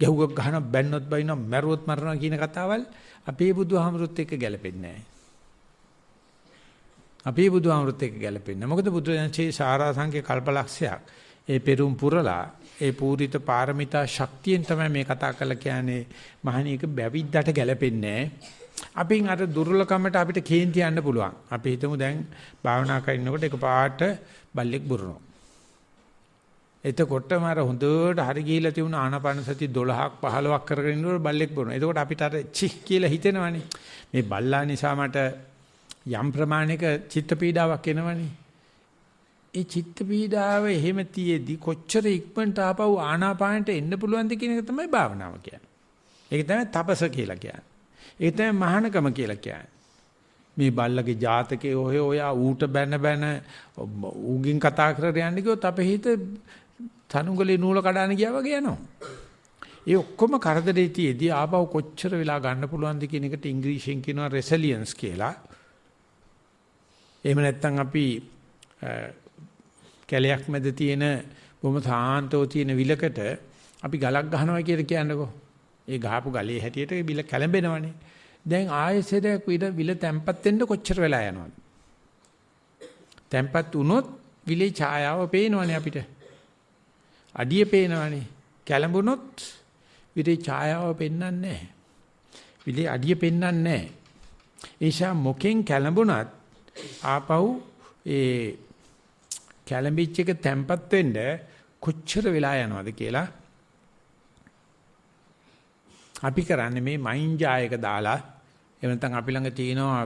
ගැහුවක් ගහනවා බැන්නොත් බයිනවා මැරුවොත් මරනවා කියන කතාවල් අපේ බුදුහාමුදුරුත් එක්ක ගැලපෙන්නේ නැහැ. අපේ බුදුහාමුදුරුත් එක්ක ගැලපෙන්නේ නැහැ. මොකද බුදුරජාණන්සේ සාරාංශකේ කල්පලක්ෂයක් ඒ පෙරුම් පුරලා ඒ පූරිත පාරමිතා ශක්තියෙන් තමයි මේ කතා කරලා කියන්නේ මහණීක බැවිද්දට ගැලපෙන්නේ අපින් අර දුර්ලකමට අපිට කේන්ති යන්න පුළුවන්. අපි හිතමු දැන් භාවනා කරනකොට එකපාරට බල්ලෙක් බුරනවා. එතකොටම අර හොඳට හරි ගිහිලා තියුණ ආනපන සති 12ක් 15ක් කරගෙන ඉන්නකොට බල්ලෙක් බොනවා. එතකොට අපිට අර චි කියලා හිතෙනවනේ. මේ බල්ලා නිසා මට යම් ප්‍රමාණයක චිත්ත පීඩාවක් එනවනේ. ඒ චිත්ත පීඩාව එහෙම තියේදී කොච්චර ඉක්මනට ආපහු ආනාපානට එන්න පුළුවන්ද කියන එක තමයි භාවනාව කියන්නේ. ඒක තමයි තපස කියලා කියන්නේ. ඒක තමයි මහානකම කියලා කියන්නේ. මේ බල්ලගේ ජාතකයේ ඔය ඔයා ඌට බැන බැන ඌගෙන් කතා කරලා යන්න ගියොත් අපේ හිත තනුගලේ නූල කඩාන ගියා වගේ යනවා. ඒ ඔක්කොම කරදරේ තියේදී ආපහු කොච්චර වෙලා ගන්න පුළුවන්ද කියන එකට ඉංග්‍රීසියෙන් කියනවා රෙසිලියන්ස් කියලා. එහෙම නැත්නම් අපි කැලයක් මැද තියෙන බොහොම සාන්තව තියෙන විලකට අපි ගලක් ගහනවා කියලා කියන්නකෝ. ඒ ගහපු ගලේ හැටියට බිල කැළඹෙනවනේ. දැන් ආයෙසෙරයක් විල විල තැම්පත් වෙන්න කොච්චර වෙලා යනවද? තැම්පත් වුණොත් විලේ ඡායාව පේනවනේ අපිට. අඩිය පේනවනේ. කැළඹුණොත් විරේ ඡායාව පෙන්වන්නේ නැහැ. විලේ අඩිය පෙන්වන්නේ නැහැ. ඒෂා මොකෙන් කැළඹුණත් ආපහු ඒ කැළඹිච්ච එක තැම්පත් වෙන්න කොච්චර වෙලා යනවද කියලා අපි කරන්නේ මේ මයින් ජායක දාලා එහෙම නැත්නම් අපි ළඟ තියෙනවා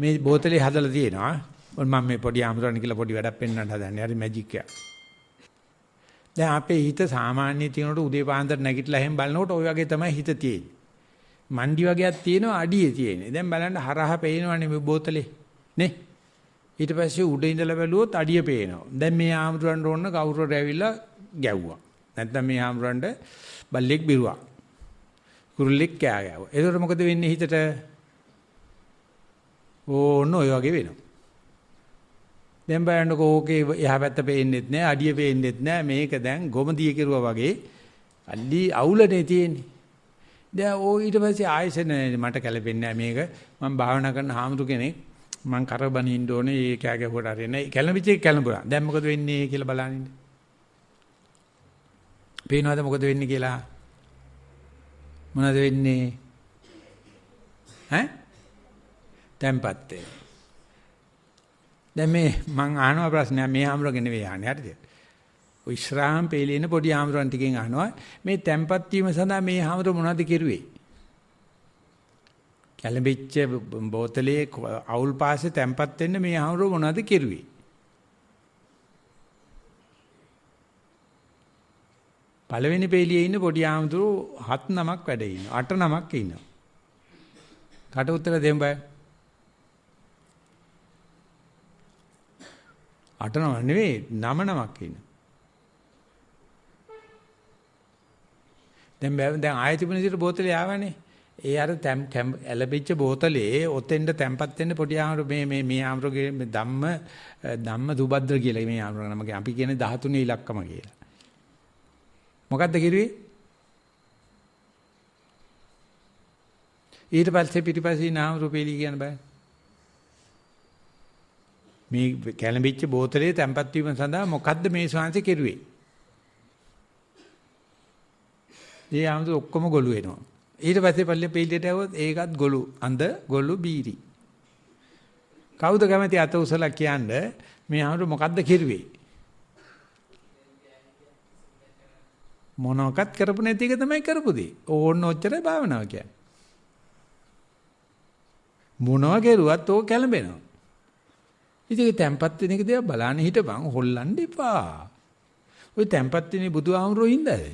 මේ බෝතලේ හදලා තියෙනවා මම මේ පොඩි ආම්රණ කියලා පොඩි වැඩක් පෙන්වන්න හදන්නේ හරි මැජික් එකක් දැන් අපේ හිත සාමාන්‍ය තියෙනකොට උදේ පාන්දර නැගිටලා එහෙම බලනකොට ওই වගේ තමයි හිත තියෙන්නේ. මණ්ඩි වගේක් තියෙනවා අඩියේ තියෙන්නේ. දැන් බලන්න හරහා පේනවනේ මේ බෝතලේ. නේ? ඊට පස්සේ උඩ ඉඳලා බැලුවොත් අඩිය පේනවා. දැන් මේ ආම්රන්ට ඕන කවුරුර ඇවිල්ලා ගැව්වා. නැත්නම් මේ ආම්රන්ට බල්ලෙක් බිරුවා. කුරුල්ලෙක් කෑ ගැව්වා. ඒකට මොකද වෙන්නේ හිතට? ඕන්න ඔය වගේ වෙනවා. දැන් බලන්නකෝ ඕකේ එහා පැත්ත පේන්නෙත් නෑ අඩිය පේන්නෙත් නෑ මේක දැන් ගොමදිය කෙරුවා වගේ අල්ලි අවුලනේ තියෙන්නේ. දැන් ඕ ඊට පස්සේ ආයෙසෙන මට කැළපෙන්නේ නෑ මේක. මම භාවනා කරන හාමුදුර කෙනෙක් මං කරබනින්න ඕනේ ඒ කෑ ගැහුවට හරියන්නේ නෑ. කැළඹිච්ච එක කැළඹුණා. දැන් මොකද වෙන්නේ කියලා බලනින්න. පේනවද මොකද වෙන්නේ කියලා? මොනවද වෙන්නේ? ඈ? tempatte දැන් මේ මං අහනවා ප්‍රශ්නයක් මේ ආමරගෙන නෙවෙයි අහන්නේ හරිද? ඔය ඉස්රාම් පෙළේන පොඩි ආමරන් ටිකෙන් අහනවා මේ තැම්පත් වීම සඳහා මේ ආමර මොනවද කිරුවේ? කැළඹිච්ච බෝතලේ අවුල් පාසේ තැම්පත් වෙන්න මේ ආමර මොනවද කිරුවේ? පළවෙනි පෙළියේ ඉන්න පොඩි ආමතුරු හත් නමක් වැඩ ඉන්නවා. අට නමක් ඉන්නවා. කට උත්තර දෙන්න බෑ. අට නම නෙවෙයි නම නමක් ඉන්න. දැන් දැන් ආයතිපුන සිට බෝතලේ ආවනේ. ඒ අර ඇලබිච්ච බෝතලේ ඔතෙන්ද තැම්පත් වෙන්න පොඩි ආමර මේ මේ මේ ආමරගේ ධම්ම ධම්ම දුබද්ද කියලා මේ ආමර නමගේ අපි කියන්නේ 13 ඉලක්කම කියලා. මොකද්ද කිරුවේ? ඊට පස්සේ පිටිපස්සේ නාම රූපේලි කියන බෑ. මේ කැළඹිච්ච බෝතලේ තැම්පත් වීම සඳහා මොකද්ද මේ ශාන්සි කෙරුවේ? ඒ ආමතු ඔක්කොම ගොළු වෙනවා. ඊට පස්සේ පල්ලේ පිළිදෙට આવොත් ඒකත් ගොළු. අඳ ගොළු බීරි. කවුද කැමති අත උසලා කියන්න මේ ආමතු මොකද්ද කෙරුවේ? මොනවාක්වත් කරපු නැති එක තමයි කරපු දේ. ඕන්න ඔච්චරයි භාවනාව කියන්නේ. මොනවා කෙරුවත් ඕක කැළඹෙනවා. ඉතින් ඒ තැම්පත් වෙන එක දිහා බලන්න හිටපන් හොල්ලන්න එපා. ওই තැම්පත් වෙන්නේ බුදුහාමුදුරුවෝ හින්දාද?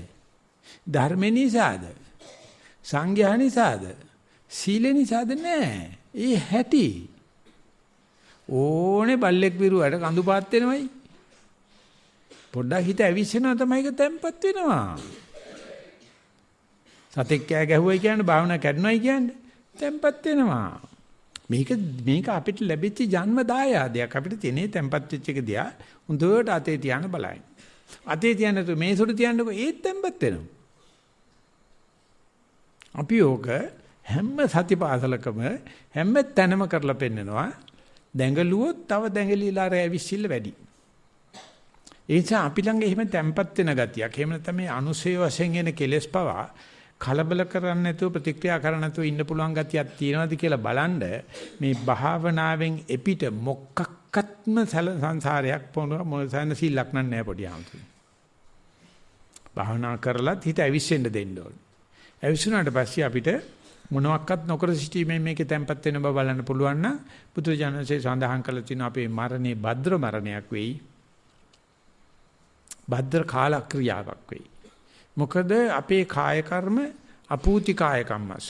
ධර්ම නිසාද? සංඝයා නිසාද? සීල නිසාද නෑ. ඒ හැටි. ඕනේ බල්ලෙක් විරුවට කඳු පාත් වෙනවයි. පොඩ්ඩක් හිත ඇවිස්සෙනවා තමයි ඒක තැම්පත් වෙනවා. සතෙක් කෑ ගැහුවයි කියන්නේ භාවනා කරනවයි කියන්නේ තැම්පත් වෙනවා. මේක මේක අපිට ලැබිච්ච ජන්ම දායාදයක්. අපිට තියෙනේ tempat වෙච්ච එක දිහා හොඳට අතේ තියාන බලائیں۔ අතේ තියන්න තු මේසොට තියන්නකො ඒත් tempat වෙනවා. අපි ඕක හැම සතිපාසලකම හැම තැනම කරලා පෙන්නනවා. දැඟලුවොත් තව දැඟලිලා රැවිසිල්ල වැඩි. ඒ නිසා අපි ළඟ එහෙම tempat වෙන ගතියක්. එහෙම නැත්නම් මේ අනුසය වශයෙන් එන කෙලෙස් පවා කලබල කරන්නේ නැතුව ප්‍රතික්‍රියා කරන්නේ නැතුව ඉන්න පුළුවන් ගතියක් තියෙනවද කියලා බලන්න මේ භාවනාවෙන් එපිට මොකක්කත්ම සංසාරයක් පොළොව මොනසන සීලක් නෑ පොඩි ආමතුනේ. භාවනා කරලත් හිත ඇවිස්සෙන්න දෙන්න ඕනේ. ඇවිස්සුනාට පස්සේ අපිට මොනවත් නොකර සිටීමේ මේකේ තැම්පත් වෙන බව බලන්න පුළුවන් නම් බුදුජානසේ සඳහන් කළ තියෙන අපේ මරණේ භද්‍ර මරණයක් වෙයි. භද්‍ර කාලක්‍රියාවක් වෙයි. මොකද අපේ කාය කර්ම අපූති කාය කම්මස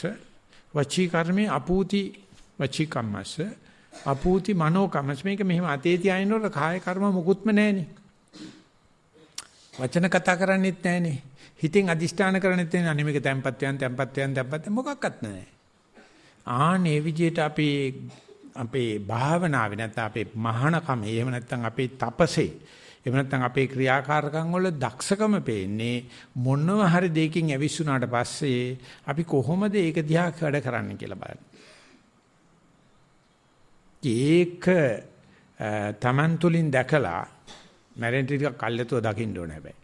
වචී කර්මේ අපූති වචී කම්මස අපූති මනෝ කම්මස මේක මෙහෙම අතේ තියාගෙන කාය කර්ම මොකුත්ම නැහනේ වචන කතා කරන්නේත් නැහනේ හිතෙන් අදිෂ්ඨාන කරන්නේත් නැහනේ අනේ මේක තැම්පත් යන තැම්පත් යන තැම්පත් මොකක්වත් නැහැ ආනේ විදියට අපි අපේ භාවනාවේ නැත්නම් අපේ මහානකම එහෙම නැත්නම් අපේ තපසේ එහෙම නැත්නම් අපේ ක්‍රියාකාරකම් වල දක්ෂකම පේන්නේ මොනම හරි දෙයකින් ඇවිස්සුනාට පස්සේ අපි කොහොමද ඒක දිහා වැඩ කරන්න කියලා බලන්න. ඒක Taman තුලින් දැකලා මැරෙන්න ටිකක් කල්යතෝ දකින්න ඕන හැබැයි.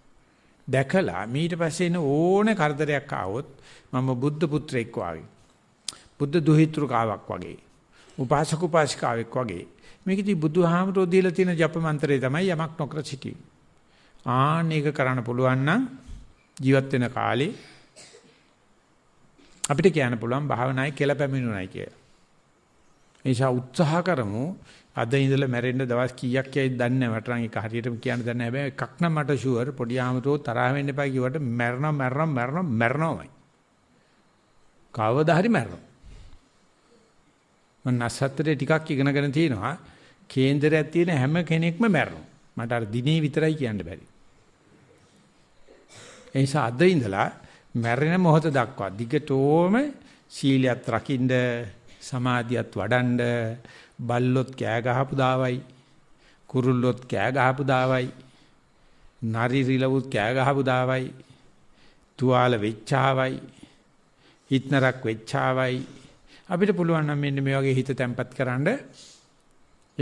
දැකලා ඊට පස්සේ එන ඕන කරදරයක් ආවොත් මම බුද්ධ පුත්‍රෙක් වගේ. බුද්ධ දුහිතෘකාවක් වගේ. උපාසක උපාසිකාවෙක් වගේ මේකදී බුදුහාමරෝ දීලා තියෙන ජප මන්ත්‍රය තමයි යමක් නොකර සිටීම. ආන්න ඒක කරන්න පුළුවන් නම් ජීවත් වෙන කාලේ අපිට කියන්න පුළුවන් භාවනායි කියලා පැමිණුණයි කියලා. නිසා උත්සාහ කරමු අද ඉඳලා මැරෙන්න දවස් කීයක් යයිද දන්නේ නැහැ. මට නම් ඒක හරියටම කියන්න දන්නේ නැහැ. හැබැයි එකක් නම් මට ෂුවර් පොඩි ආමතෝ තරහ වෙන්න එපා කිව්වට මැරෙනවා මැරෙනවා මැරෙනවා මැරෙනවාමයි. කවදා හරි මැරෙනවා. මම නසත්‍රේ ටිකක් ඉගෙනගෙන තියෙනවා. කේන්දරයක් තියෙන හැම කෙනෙක්ම මැරෙනවා. මට අර දිනේ විතරයි කියන්න බැරි. ඒ නිසා අද ඉඳලා මැරෙන මොහොත දක්වා දිගටම සීලයක් රකින්න සමාධියත් වඩන්න බල්ලොත් කෑ ගහපු දාවයි කුරුල්ලොත් කෑ ගහපු දාවයි නරි රිලවුත් කෑ ගහපු දාවයි තුවාල වෙච්චාවයි හිටනරක් වෙච්චාවයි අපිට පුළුවන් නම් මෙන්න මේ වගේ හිත තැම්පත් කරන්න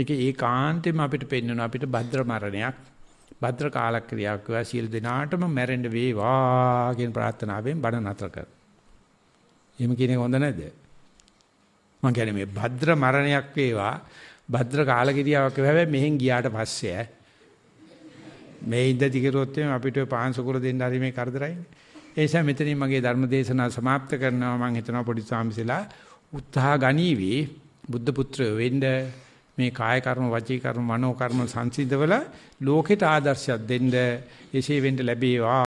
ඒක ඒකාන්තයෙන්ම අපිට පෙන්වන අපිට භද්‍ර මරණයක් භද්‍ර කාලක්‍රියාවක් වේවා සියලු දෙනාටම මැරෙන්න වේවා කියන ප්‍රාර්ථනාවෙන් බණ නතර කර. එහෙම කියන එක හොඳ නැද්ද? මම කියන්නේ මේ භද්‍ර මරණයක් වේවා භද්‍ර කාලකිරියාවක් වේවා මෙහෙන් ගියාට පස්සේ මේ ඉඳදී කරොත් අපිට පාංශකුර දෙන්න හරි මේ කරදරයිනේ. ඒ නිසා මෙතනින් මගේ ධර්ම දේශනාව સમાપ્ત කරනවා මම හිතනවා පොඩි ස්වාමීසලා උත්හා ගනීවි බුද්ධ පුත්‍ර වෙන්න මේ කාය කර්ම වචී කර්ම මනෝ කර්ම සංසිඳවල ලෝකෙට ආදර්ශයක් දෙන්න එසේ වෙන්න ලැබේවා